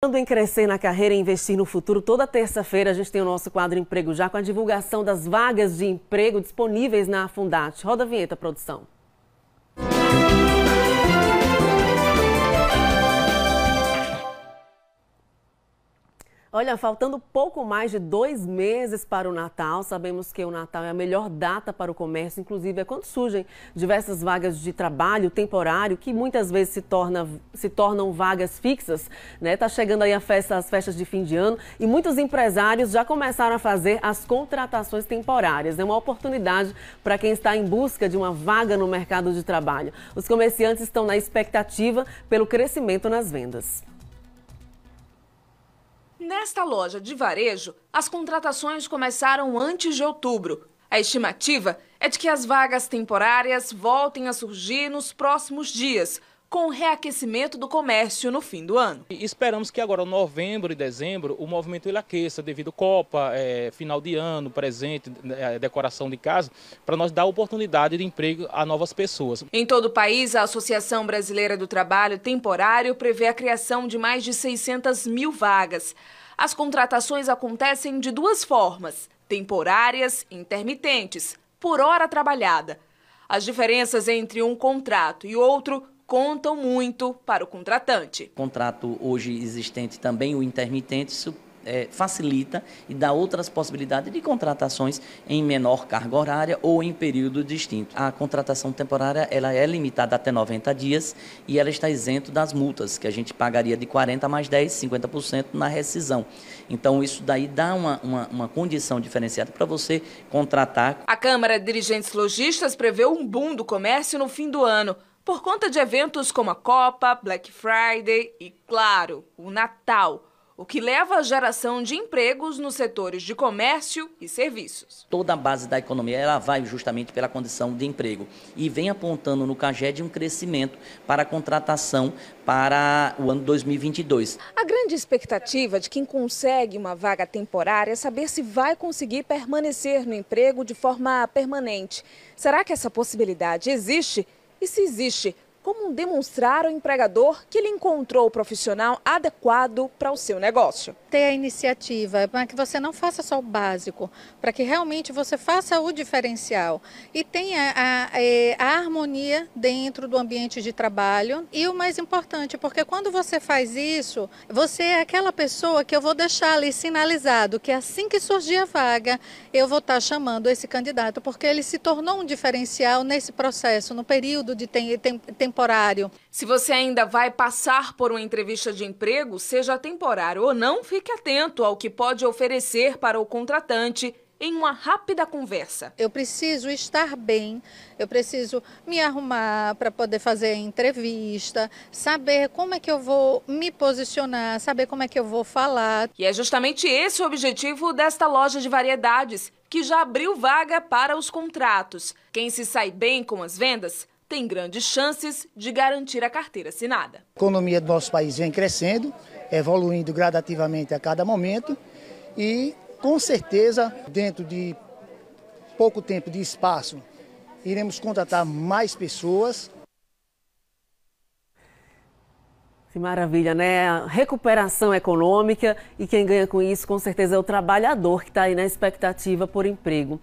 Falando em crescer na carreira e investir no futuro, toda terça-feira a gente tem o nosso quadro Emprego Já com a divulgação das vagas de emprego disponíveis na Fundate. Roda a vinheta, produção. Olha, faltando pouco mais de dois meses para o Natal, sabemos que o Natal é a melhor data para o comércio, inclusive é quando surgem diversas vagas de trabalho temporário, que muitas vezes se, torna, se tornam vagas fixas. Está né? Tá chegando aí festa, as festas de fim de ano e muitos empresários já começaram a fazer as contratações temporárias. É uma oportunidade para quem está em busca de uma vaga no mercado de trabalho. Os comerciantes estão na expectativa pelo crescimento nas vendas. Nesta loja de varejo, as contratações começaram antes de outubro. A estimativa é de que as vagas temporárias voltem a surgir nos próximos dias, com o reaquecimento do comércio no fim do ano. E esperamos que agora, novembro e dezembro, o movimento ele aqueça devido Copa, é, final de ano, presente, é, decoração de casa, para nós dar oportunidade de emprego a novas pessoas. Em todo o país, a Associação Brasileira do Trabalho Temporário prevê a criação de mais de 600 mil vagas. As contratações acontecem de duas formas, temporárias e intermitentes, por hora trabalhada. As diferenças entre um contrato e outro contam muito para o contratante. O contrato hoje existente também, o intermitente, isso é, facilita e dá outras possibilidades de contratações em menor carga horária ou em período distinto. A contratação temporária ela é limitada até 90 dias e ela está isento das multas, que a gente pagaria de 40% mais 10%, 50% na rescisão. Então, isso daí dá uma, uma, uma condição diferenciada para você contratar. A Câmara de Dirigentes Logistas prevê um boom do comércio no fim do ano por conta de eventos como a Copa, Black Friday e, claro, o Natal, o que leva à geração de empregos nos setores de comércio e serviços. Toda a base da economia ela vai justamente pela condição de emprego e vem apontando no CAGED um crescimento para a contratação para o ano 2022. A grande expectativa de quem consegue uma vaga temporária é saber se vai conseguir permanecer no emprego de forma permanente. Será que essa possibilidade existe? e se existe como demonstrar ao empregador que ele encontrou o profissional adequado para o seu negócio. Ter a iniciativa, para que você não faça só o básico, para que realmente você faça o diferencial e tenha a, a, harmonia dentro do ambiente de trabalho. E o mais importante, porque quando você faz isso, você é aquela pessoa que eu vou deixar ali sinalizado que assim que surgir a vaga, eu vou estar tá chamando esse candidato, porque ele se tornou um diferencial nesse processo, no período de tempo temporário. Se você ainda vai passar por uma entrevista de emprego, seja temporário ou não, fique atento ao que pode oferecer para o contratante em uma rápida conversa. Eu preciso estar bem, eu preciso me arrumar para poder fazer a entrevista, saber como é que eu vou me posicionar, saber como é que eu vou falar. E é justamente esse o objetivo desta loja de variedades, que já abriu vaga para os contratos. Quem se sai bem com as vendas tem grandes chances de garantir a carteira assinada. A economia do nosso país vem crescendo, evoluindo gradativamente a cada momento e, com certeza, dentro de pouco tempo de espaço, iremos contratar mais pessoas. Que maravilha, né? recuperação econômica e quem ganha com isso, com certeza, é o trabalhador que está aí na expectativa por emprego.